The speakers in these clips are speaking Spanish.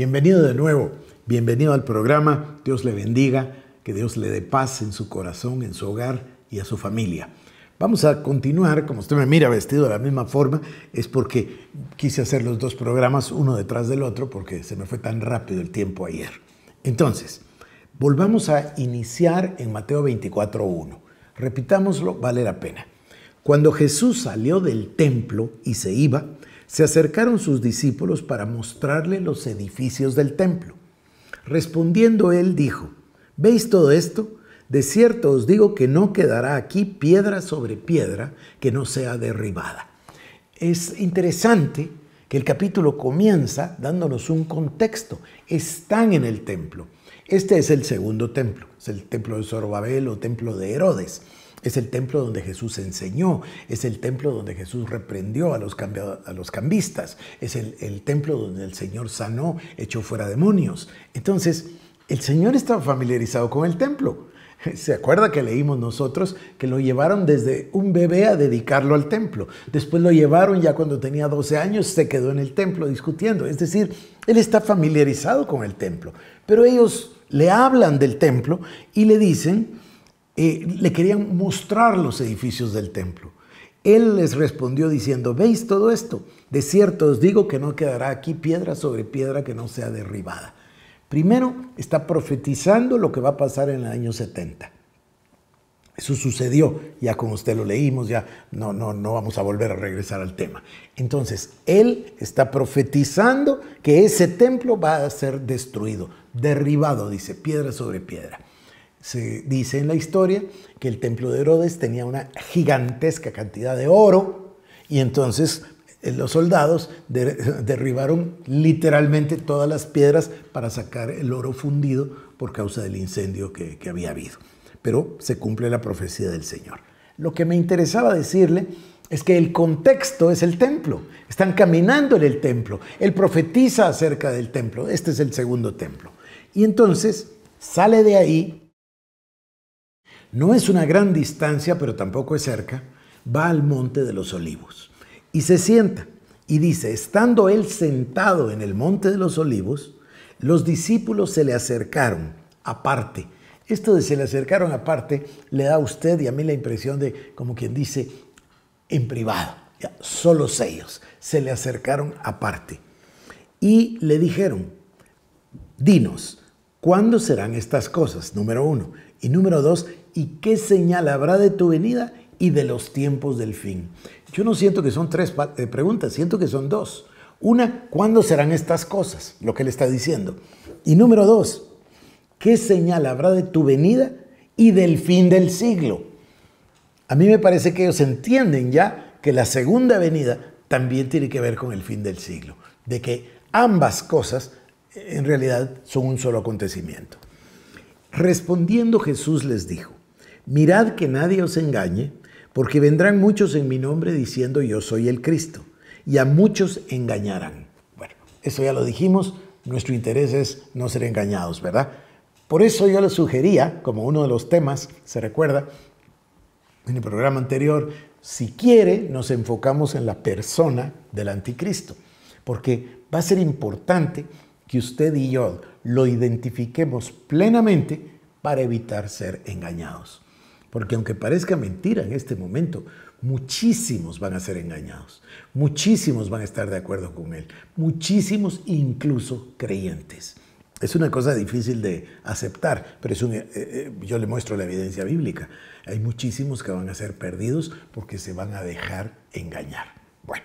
Bienvenido de nuevo, bienvenido al programa. Dios le bendiga, que Dios le dé paz en su corazón, en su hogar y a su familia. Vamos a continuar, como usted me mira vestido de la misma forma, es porque quise hacer los dos programas uno detrás del otro porque se me fue tan rápido el tiempo ayer. Entonces, volvamos a iniciar en Mateo 24.1. Repitámoslo, vale la pena. Cuando Jesús salió del templo y se iba, se acercaron sus discípulos para mostrarle los edificios del templo. Respondiendo él dijo, ¿veis todo esto? De cierto os digo que no quedará aquí piedra sobre piedra que no sea derribada. Es interesante que el capítulo comienza dándonos un contexto. Están en el templo. Este es el segundo templo, es el templo de Zorobabel o templo de Herodes. Es el templo donde Jesús enseñó, es el templo donde Jesús reprendió a los, a cambistas, es el, el templo donde el Señor sanó, echó fuera demonios. Entonces, el Señor está familiarizado con el templo. ¿Se acuerda que leímos nosotros que lo llevaron desde un bebé a dedicarlo al templo? Después lo llevaron ya cuando tenía 12 años, se quedó en el templo discutiendo. Es decir, él está familiarizado con el templo. Pero ellos le hablan del templo y le dicen, eh, le querían mostrar los edificios del templo. Él les respondió diciendo, ¿veis todo esto? De cierto os digo que no quedará aquí piedra sobre piedra que no sea derribada. Primero, está profetizando lo que va a pasar en el año 70. Eso sucedió, ya con usted lo leímos, ya no, no, no vamos a volver a regresar al tema. Entonces, él está profetizando que ese templo va a ser destruido, derribado, dice, piedra sobre piedra. Se dice en la historia que el templo de Herodes tenía una gigantesca cantidad de oro y entonces eh, los soldados derribaron literalmente todas las piedras para sacar el oro fundido por causa del incendio que, había habido. Pero se cumple la profecía del Señor. Lo que me interesaba decirle es que el contexto es el templo. Están caminando en el templo. Él profetiza acerca del templo. Este es el segundo templo. Y entonces sale de ahí no es una gran distancia, pero tampoco es cerca. Va al monte de los olivos y se sienta. Y dice, estando él sentado en el monte de los olivos, los discípulos se le acercaron aparte. Esto de se le acercaron aparte le da a usted y a mí la impresión de, como quien dice, en privado. Ya, solos ellos se le acercaron aparte. Y le dijeron, dinos, ¿cuándo serán estas cosas? Número uno. Y número dos, y qué señal habrá de tu venida y de los tiempos del fin. Yo no siento que son tres eh, preguntas, siento que son dos. Una, ¿cuándo serán estas cosas? Lo que él está diciendo. Y número dos, ¿qué señal habrá de tu venida y del fin del siglo? A mí me parece que ellos entienden ya que la segunda venida también tiene que ver con el fin del siglo, de que ambas cosas eh, en realidad son un solo acontecimiento. Respondiendo Jesús les dijo, mirad que nadie os engañe, porque vendrán muchos en mi nombre diciendo yo soy el Cristo, y a muchos engañarán. Bueno, eso ya lo dijimos, nuestro interés es no ser engañados, ¿verdad? Por eso yo les sugería, como uno de los temas, se recuerda, en el programa anterior, si quiere, nos enfocamos en la persona del anticristo, porque va a ser importante que usted y yo lo identifiquemos plenamente para evitar ser engañados. Porque aunque parezca mentira en este momento, muchísimos van a ser engañados, muchísimos van a estar de acuerdo con él, muchísimos incluso creyentes. Es una cosa difícil de aceptar, pero eh, eh, yo le muestro la evidencia bíblica. Hay muchísimos que van a ser perdidos porque se van a dejar engañar. Bueno,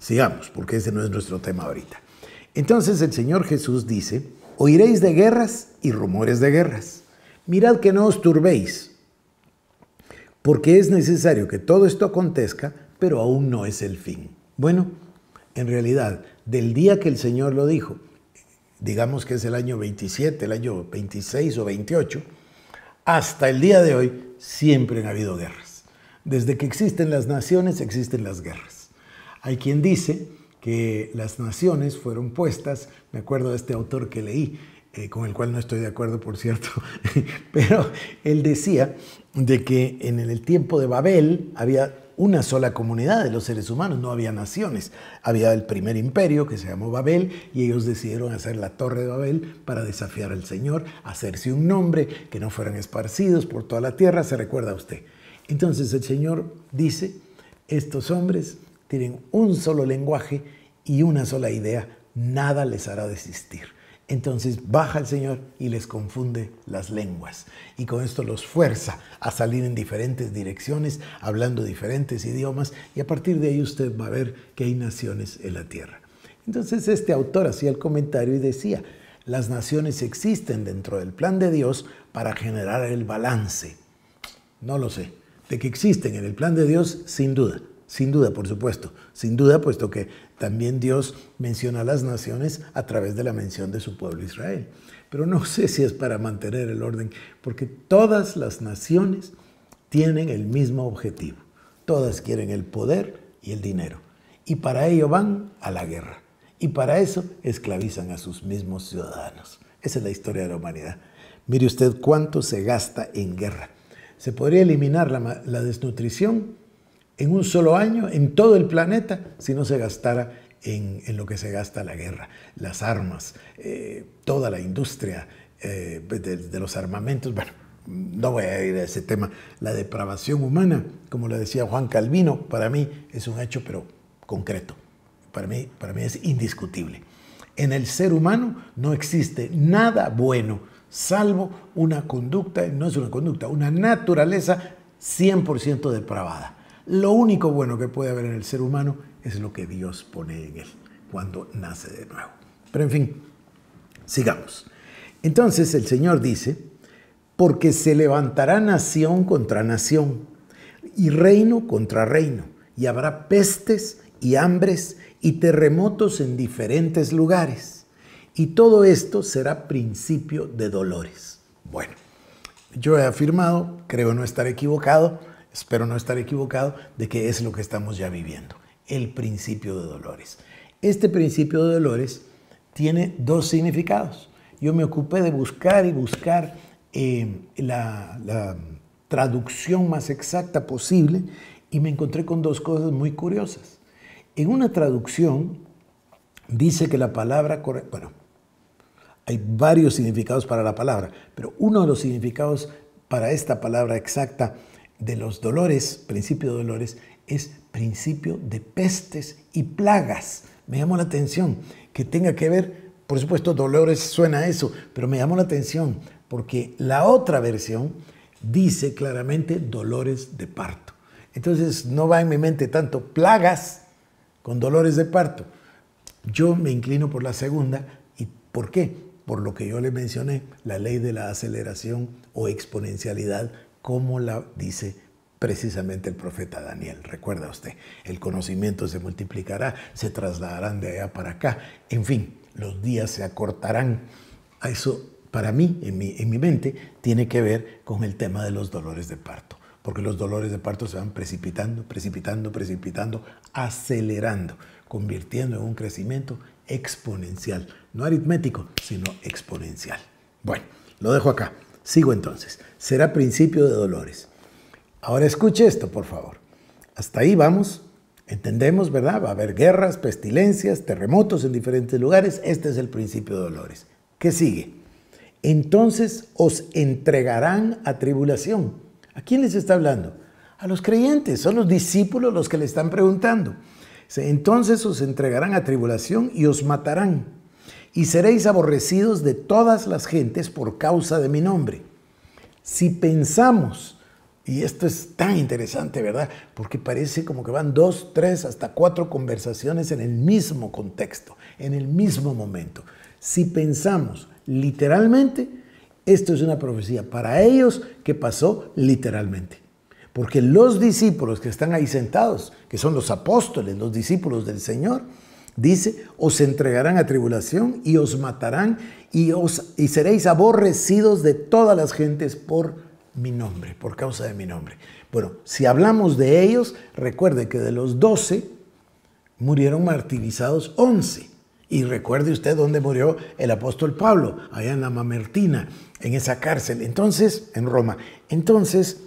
sigamos, porque ese no es nuestro tema ahorita. Entonces el Señor Jesús dice, oiréis de guerras y rumores de guerras. Mirad que no os turbéis porque es necesario que todo esto acontezca, pero aún no es el fin. Bueno, en realidad, del día que el Señor lo dijo, digamos que es el año 27, el año 26 o 28, hasta el día de hoy siempre han habido guerras. Desde que existen las naciones existen las guerras. Hay quien dice que las naciones fueron puestas, me acuerdo de este autor que leí, eh, con el cual no estoy de acuerdo, por cierto, pero él decía de que en el tiempo de Babel había una sola comunidad de los seres humanos, no había naciones. Había el primer imperio que se llamó Babel y ellos decidieron hacer la torre de Babel para desafiar al Señor, hacerse un nombre, que no fueran esparcidos por toda la tierra, se recuerda usted. Entonces el Señor dice, estos hombres tienen un solo lenguaje y una sola idea, nada les hará desistir. Entonces baja el Señor y les confunde las lenguas. Y con esto los fuerza a salir en diferentes direcciones, hablando diferentes idiomas. Y a partir de ahí usted va a ver que hay naciones en la tierra. Entonces este autor hacía el comentario y decía, las naciones existen dentro del plan de Dios para generar el balance. No lo sé. De que existen en el plan de Dios, sin duda. Sin duda, por supuesto, sin duda, puesto que también Dios menciona a las naciones a través de la mención de su pueblo Israel. Pero no sé si es para mantener el orden, porque todas las naciones tienen el mismo objetivo. Todas quieren el poder y el dinero. Y para ello van a la guerra. Y para eso esclavizan a sus mismos ciudadanos. Esa es la historia de la humanidad. Mire usted cuánto se gasta en guerra. Se podría eliminar la, la desnutrición en un solo año en todo el planeta si no se gastara en, lo que se gasta la guerra, las armas, eh, toda la industria eh, de, los armamentos. Bueno, no voy a ir a ese tema. La depravación humana, como lo decía Juan Calvino, para mí es un hecho, pero concreto. Para mí, para mí es indiscutible. En el ser humano no existe nada bueno, salvo una conducta, no es una conducta, una naturaleza 100% depravada. Lo único bueno que puede haber en el ser humano es lo que Dios pone en él cuando nace de nuevo. Pero en fin, sigamos. Entonces el Señor dice, porque se levantará nación contra nación y reino contra reino, y habrá pestes y hambres y terremotos en diferentes lugares. Y todo esto será principio de dolores. Bueno, yo he afirmado, creo no estar equivocado, espero no estar equivocado, de que es lo que estamos ya viviendo, el principio de dolores. Este principio de dolores tiene dos significados. Yo me ocupé de buscar y buscar eh, la, la traducción más exacta posible y me encontré con dos cosas muy curiosas. En una traducción dice que la palabra, bueno, hay varios significados para la palabra, pero uno de los significados para esta palabra exacta de los dolores, principio de dolores, es principio de pestes y plagas. Me llamó la atención que tenga que ver, por supuesto, dolores suena eso, pero me llamó la atención porque la otra versión dice claramente dolores de parto. Entonces no va en mi mente tanto plagas con dolores de parto. Yo me inclino por la segunda. ¿Y por qué? Por lo que yo le mencioné, la ley de la aceleración o exponencialidad como la dice precisamente el profeta Daniel. Recuerda usted, el conocimiento se multiplicará, se trasladarán de allá para acá, en fin, los días se acortarán. eso, para mí, en mi mente, tiene que ver con el tema de los dolores de parto, porque los dolores de parto se van precipitando, precipitando, precipitando, acelerando, convirtiendo en un crecimiento exponencial, no aritmético, sino exponencial. Bueno, lo dejo acá. Sigo entonces. Será principio de dolores. Ahora escuche esto, por favor. Hasta ahí vamos. Entendemos, ¿verdad? Va a haber guerras, pestilencias, terremotos en diferentes lugares. Este es el principio de dolores. ¿Qué sigue? Entonces os entregarán a tribulación. ¿A quién les está hablando? A los creyentes, son los discípulos los que le están preguntando. Entonces os entregarán a tribulación y os matarán y seréis aborrecidos de todas las gentes por causa de mi nombre. Si pensamos, y esto es tan interesante, ¿verdad? Porque parece como que van dos, tres, hasta cuatro conversaciones en el mismo contexto, en el mismo momento. Si pensamos literalmente, esto es una profecía para ellos que pasó literalmente. Porque los discípulos que están ahí sentados, que son los apóstoles, los discípulos del Señor, Dice, os entregarán a tribulación y os matarán y, os, y seréis aborrecidos de todas las gentes por mi nombre, por causa de mi nombre. Bueno, si hablamos de ellos, recuerde que de los doce murieron martirizados once. Y recuerde usted dónde murió el apóstol Pablo, allá en la Mamertina, en esa cárcel, entonces, en Roma. Entonces,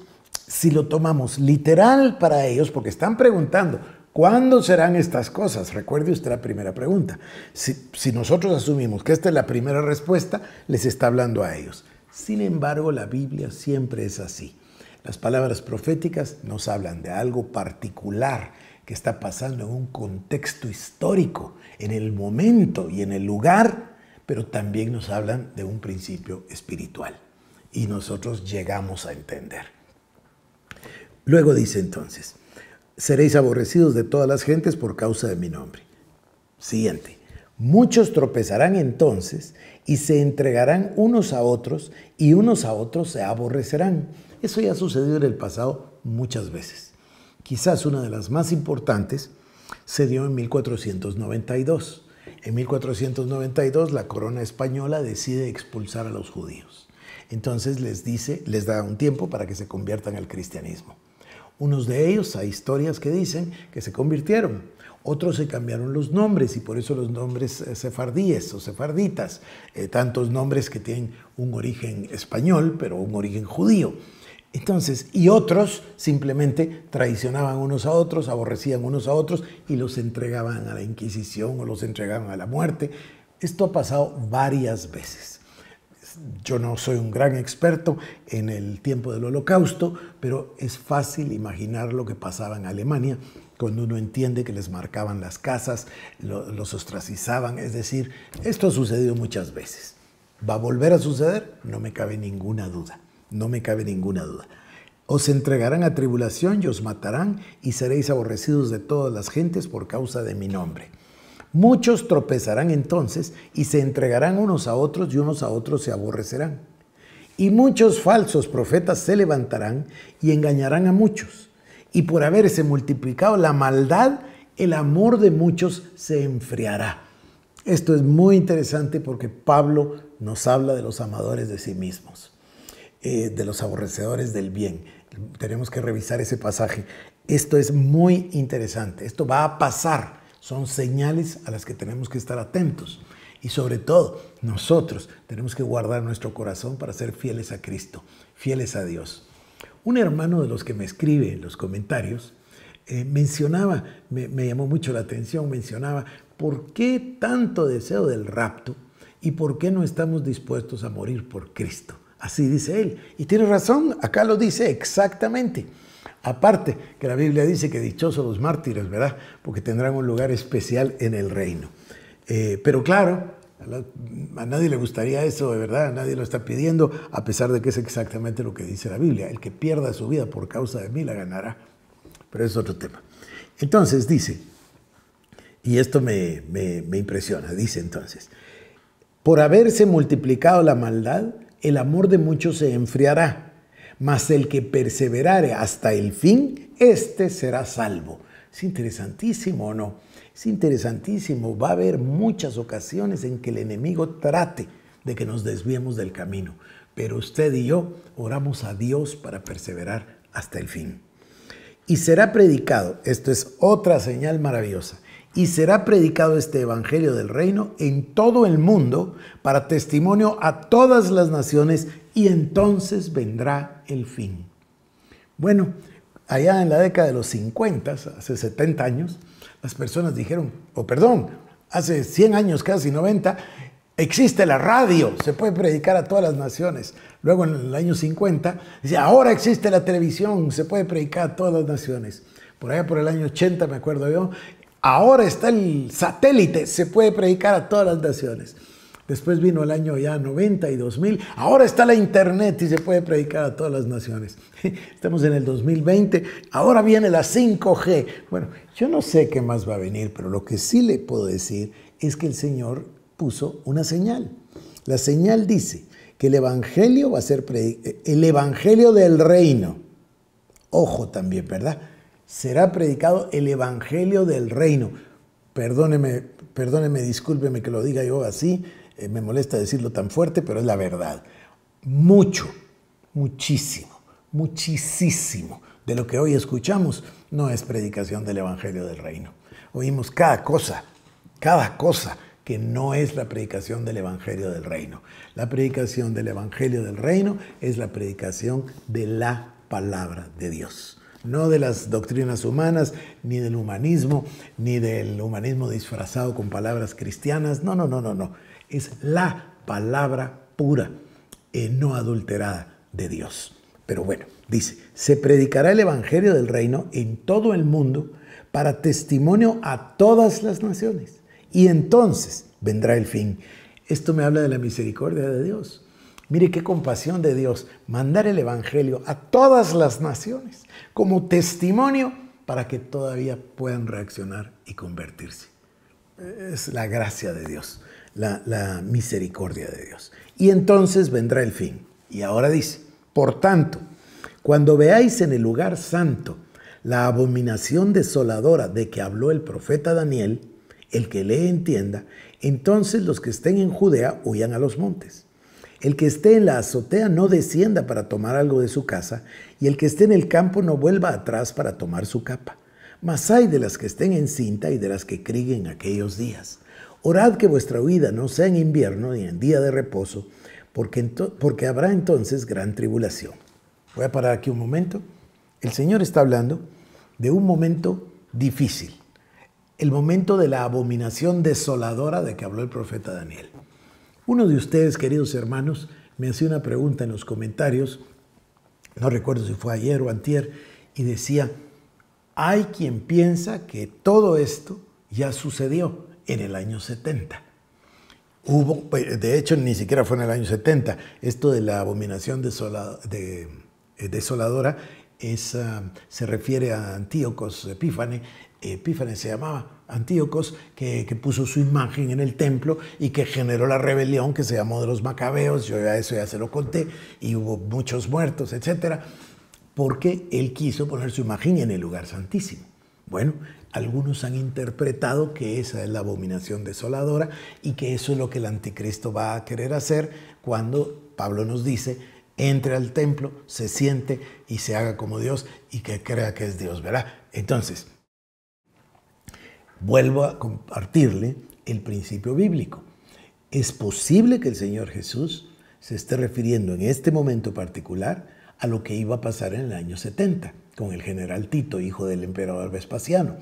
si lo tomamos literal para ellos, porque están preguntando, ¿Cuándo serán estas cosas? Recuerde usted la primera pregunta. Si, nosotros asumimos que esta es la primera respuesta, les está hablando a ellos. Sin embargo, la Biblia siempre es así. Las palabras proféticas nos hablan de algo particular que está pasando en un contexto histórico, en el momento y en el lugar, pero también nos hablan de un principio espiritual. Y nosotros llegamos a entender. Luego dice entonces, seréis aborrecidos de todas las gentes por causa de mi nombre. Siguiente. Muchos tropezarán entonces y se entregarán unos a otros y unos a otros se aborrecerán. Eso ya ha sucedido en el pasado muchas veces. Quizás una de las más importantes se dio en 1492. En 1492 la corona española decide expulsar a los judíos. Entonces les dice, les da un tiempo para que se conviertan al cristianismo. Unos de ellos, hay historias que dicen que se convirtieron. Otros se cambiaron los nombres y por eso los nombres eh, sefardíes o sefarditas, eh, tantos nombres que tienen un origen español, pero un origen judío. Entonces, y otros simplemente traicionaban unos a otros, aborrecían unos a otros y los entregaban a la Inquisición o los entregaban a la muerte. Esto ha pasado varias veces yo no soy un gran experto en el tiempo del holocausto, pero es fácil imaginar lo que pasaba en Alemania cuando uno entiende que les marcaban las casas, los ostracizaban, es decir, esto ha sucedido muchas veces. ¿Va a volver a suceder? No me cabe ninguna duda, no me cabe ninguna duda. Os entregarán a tribulación y os matarán y seréis aborrecidos de todas las gentes por causa de mi nombre. Muchos tropezarán entonces y se entregarán unos a otros y unos a otros se aborrecerán. Y muchos falsos profetas se levantarán y engañarán a muchos. Y por haberse multiplicado la maldad, el amor de muchos se enfriará. Esto es muy interesante porque Pablo nos habla de los amadores de sí mismos, eh, de los aborrecedores del bien. Tenemos que revisar ese pasaje. Esto es muy interesante. Esto va a pasar son señales a las que tenemos que estar atentos. Y sobre todo, nosotros tenemos que guardar nuestro corazón para ser fieles a Cristo, fieles a Dios. Un hermano de los que me escribe en los comentarios eh, mencionaba, me llamó mucho la atención, mencionaba, ¿por qué tanto deseo del rapto y por qué no estamos dispuestos a morir por Cristo? Así dice él. Y tiene razón, acá lo dice exactamente. Aparte, que la Biblia dice que dichosos los mártires, ¿verdad? Porque tendrán un lugar especial en el reino. Eh, pero claro, a nadie le gustaría eso, de verdad, a nadie lo está pidiendo, a pesar de que es exactamente lo que dice la Biblia. El que pierda su vida por causa de mí la ganará. Pero es otro tema. Entonces dice, y esto me impresiona, dice entonces, por haberse multiplicado la maldad, el amor de muchos se enfriará mas el que perseverare hasta el fin, éste será salvo. Es interesantísimo, ¿o no? Es interesantísimo. Va a haber muchas ocasiones en que el enemigo trate de que nos desviemos del camino. Pero usted y yo oramos a Dios para perseverar hasta el fin. Y será predicado, esto es otra señal maravillosa, y será predicado este Evangelio del Reino en todo el mundo para testimonio a todas las naciones y entonces vendrá el fin. Bueno, allá en la década de los 50, hace 70 años, las personas dijeron, o perdón, hace 100 años, casi 90, existe la radio, se puede predicar a todas las naciones. Luego en el año 50, dice, ahora existe la televisión, se puede predicar a todas las naciones por allá por el año 80, me acuerdo yo, Ahora está el satélite, se puede predicar a todas las naciones. Después vino el año ya 90 y 2000. Ahora está la internet y se puede predicar a todas las naciones. Estamos en el 2020. Ahora viene la 5G. Bueno, yo no sé qué más va a venir, pero lo que sí le puedo decir es que el Señor puso una señal. La señal dice que el evangelio va a ser eh, el evangelio del reino. Ojo también, ¿verdad? será predicado el Evangelio del Reino. Perdóneme, perdóneme, discúlpeme que lo diga yo así, eh, me molesta decirlo tan fuerte, pero es la verdad. Mucho, muchísimo, muchísimo de lo que hoy escuchamos no es predicación del Evangelio del Reino. Oímos cada cosa, cada cosa que no es la predicación del Evangelio del Reino. La predicación del Evangelio del Reino es la predicación de la palabra de Dios no de las doctrinas humanas, ni del humanismo, ni del humanismo disfrazado con palabras cristianas. No, no, no, no, no. Es la palabra pura, y no adulterada de Dios. Pero bueno, dice, se predicará el Evangelio del Reino en todo el mundo para testimonio a todas las naciones. Y entonces vendrá el fin. Esto me habla de la misericordia de Dios. Mire qué compasión de Dios mandar el Evangelio a todas las naciones como testimonio para que todavía puedan reaccionar y convertirse. Es la gracia de Dios, la, misericordia de Dios. Y entonces vendrá el fin. Y ahora dice, por tanto, cuando veáis en el lugar santo la abominación desoladora de que habló el profeta Daniel, el que le entienda, entonces los que estén en Judea huyan a los montes. El que esté en la azotea no descienda para tomar algo de su casa, y el que esté en el campo no vuelva atrás para tomar su capa. Mas hay de las que estén en cinta y de las que críguen aquellos días. Orad que vuestra huida no sea en invierno ni en día de reposo, porque, porque habrá entonces gran tribulación. Voy a parar aquí un momento. El Señor está hablando de un momento difícil, el momento de la abominación desoladora de que habló el profeta Daniel. Uno de ustedes, queridos hermanos, me hacía una pregunta en los comentarios, no recuerdo si fue ayer o antier, y decía, hay quien piensa que todo esto ya sucedió en el año 70. Hubo, pues, de hecho, ni siquiera fue en el año 70. Esto de la abominación de, eh, desoladora se refiere a Antíocos Epífane, Epífane se llamaba Antíocos, que, que, puso su imagen en el templo y que generó la rebelión que se llamó de los macabeos, yo ya eso ya se lo conté, y hubo muchos muertos, etcétera, porque él quiso poner su imagen en el lugar santísimo. Bueno, algunos han interpretado que esa es la abominación desoladora y que eso es lo que el anticristo va a querer hacer cuando Pablo nos dice entre al templo, se siente y se haga como Dios y que crea que es Dios, ¿verdad? Entonces, vuelvo a compartirle el principio bíblico. Es posible que el Señor Jesús se esté refiriendo en este momento particular a lo que iba a pasar en el año 70 con el general Tito, hijo del emperador Vespasiano,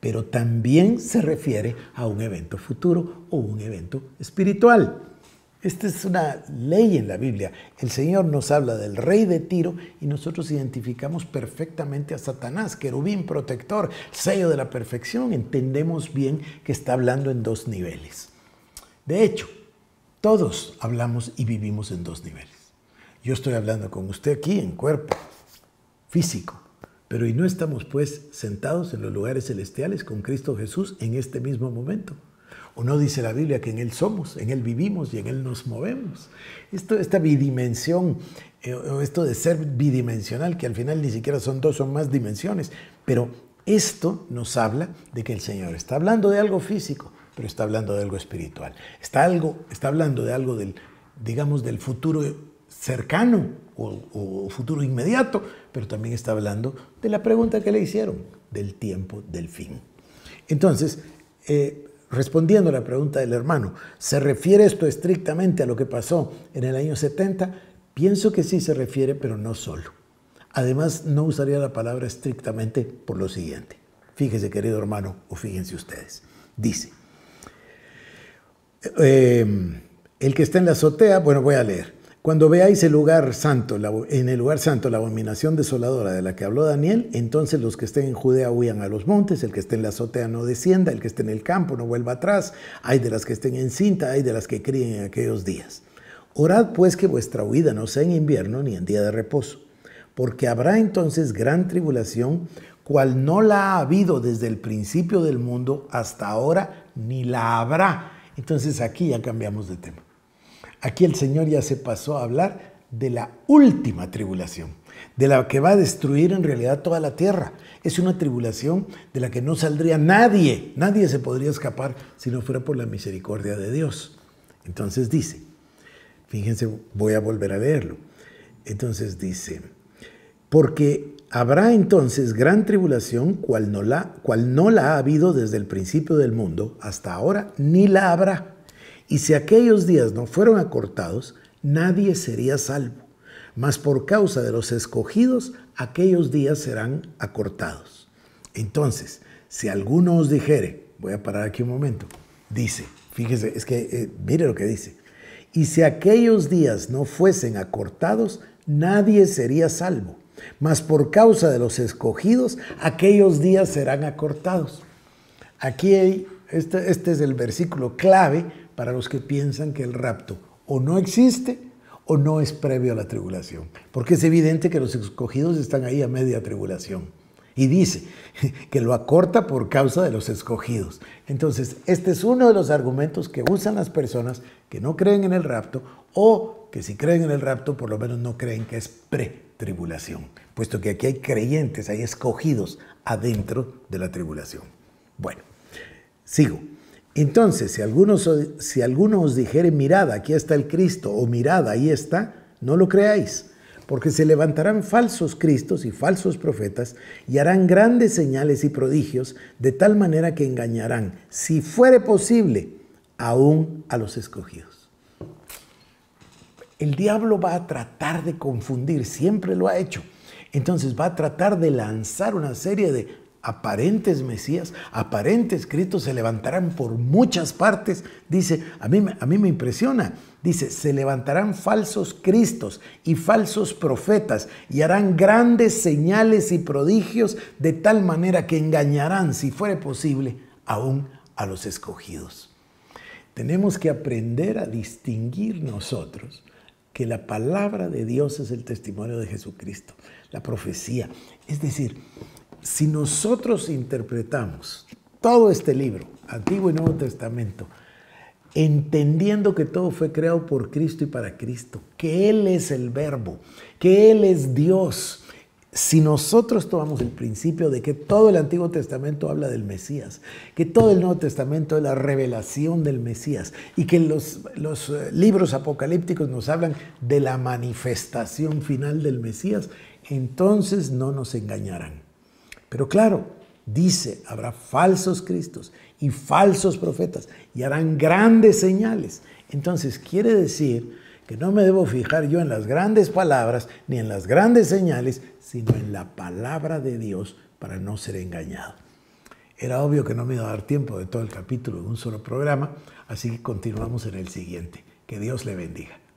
pero también se refiere a un evento futuro o un evento espiritual. Esta es una ley en la Biblia. El Señor nos habla del rey de Tiro y nosotros identificamos perfectamente a Satanás, querubín protector, sello de la perfección. Entendemos bien que está hablando en dos niveles. De hecho, todos hablamos y vivimos en dos niveles. Yo estoy hablando con usted aquí en cuerpo físico, pero y no estamos pues sentados en los lugares celestiales con Cristo Jesús en este mismo momento. ¿O no dice la Biblia que en Él somos, en Él vivimos y en Él nos movemos? Esto, esta bidimensión, eh, esto de ser bidimensional, que al final ni siquiera son dos, son más dimensiones, pero esto nos habla de que el Señor está hablando de algo físico, pero está hablando de algo espiritual. Está, algo, está hablando de algo del, digamos, del futuro cercano o, futuro inmediato, pero también está hablando de la pregunta que le hicieron, del tiempo del fin. Entonces, eh, Respondiendo a la pregunta del hermano, ¿se refiere esto estrictamente a lo que pasó en el año 70? Pienso que sí se refiere, pero no solo. Además, no usaría la palabra estrictamente por lo siguiente. Fíjese, querido hermano, o fíjense ustedes. Dice, eh, em, el que está en la azotea, bueno, voy a leer. Cuando veáis el lugar santo, en el lugar santo la abominación desoladora de la que habló Daniel, entonces los que estén en Judea huyan a los montes, el que esté en la azotea no descienda, el que esté en el campo no vuelva atrás, hay de las que estén en cinta, hay de las que críen en aquellos días. Orad pues que vuestra huida no sea en invierno ni en día de reposo, porque habrá entonces gran tribulación, cual no la ha habido desde el principio del mundo hasta ahora, ni la habrá. Entonces aquí ya cambiamos de tema. Aquí el Señor ya se pasó a hablar de la última tribulación, de la que va a destruir en realidad toda la tierra. Es una tribulación de la que no saldría nadie, nadie se podría escapar si no fuera por la misericordia de Dios. Entonces dice, fíjense, voy a volver a leerlo. Entonces dice, porque habrá entonces gran tribulación cual no la, cual no la ha habido desde el principio del mundo hasta ahora, ni la habrá. Y si aquellos días no fueron acortados, nadie sería salvo. Mas por causa de los escogidos, aquellos días serán acortados. Entonces, si alguno os dijere, voy a parar aquí un momento, dice, fíjese, es que eh, mire lo que dice, y si aquellos días no fuesen acortados, nadie sería salvo. Mas por causa de los escogidos, aquellos días serán acortados. Aquí hay, este, este es el versículo clave para los que piensan que el rapto o no existe o no es previo a la tribulación. Porque es evidente que los escogidos están ahí a media tribulación. Y dice que lo acorta por causa de los escogidos. Entonces, este es uno de los argumentos que usan las personas que no creen en el rapto o que si creen en el rapto, por lo menos no creen que es pre-tribulación. Puesto que aquí hay creyentes, hay escogidos adentro de la tribulación. Bueno, sigo. Entonces, si algunos, si alguno os dijere, mirad, aquí está el Cristo, o mirad, ahí está, no lo creáis, porque se levantarán falsos cristos y falsos profetas y harán grandes señales y prodigios, de tal manera que engañarán, si fuere posible, aún a los escogidos. El diablo va a tratar de confundir, siempre lo ha hecho. Entonces va a tratar de lanzar una serie de aparentes Mesías, aparentes Cristos se levantarán por muchas partes. Dice, a mí, a mí me impresiona, dice, se levantarán falsos Cristos y falsos profetas y harán grandes señales y prodigios de tal manera que engañarán, si fuere posible, aún a los escogidos. Tenemos que aprender a distinguir nosotros que la palabra de Dios es el testimonio de Jesucristo, la profecía. Es decir, si nosotros interpretamos todo este libro, Antiguo y Nuevo Testamento, entendiendo que todo fue creado por Cristo y para Cristo, que Él es el verbo, que Él es Dios, si nosotros tomamos el principio de que todo el Antiguo Testamento habla del Mesías, que todo el Nuevo Testamento es la revelación del Mesías y que los, eh, libros apocalípticos nos hablan de la manifestación final del Mesías, entonces no nos engañarán. Pero claro, dice, habrá falsos cristos y falsos profetas y harán grandes señales. Entonces quiere decir que no me debo fijar yo en las grandes palabras ni en las grandes señales, sino en la palabra de Dios para no ser engañado. Era obvio que no me iba a dar tiempo de todo el capítulo en un solo programa, así que continuamos en el siguiente. Que Dios le bendiga.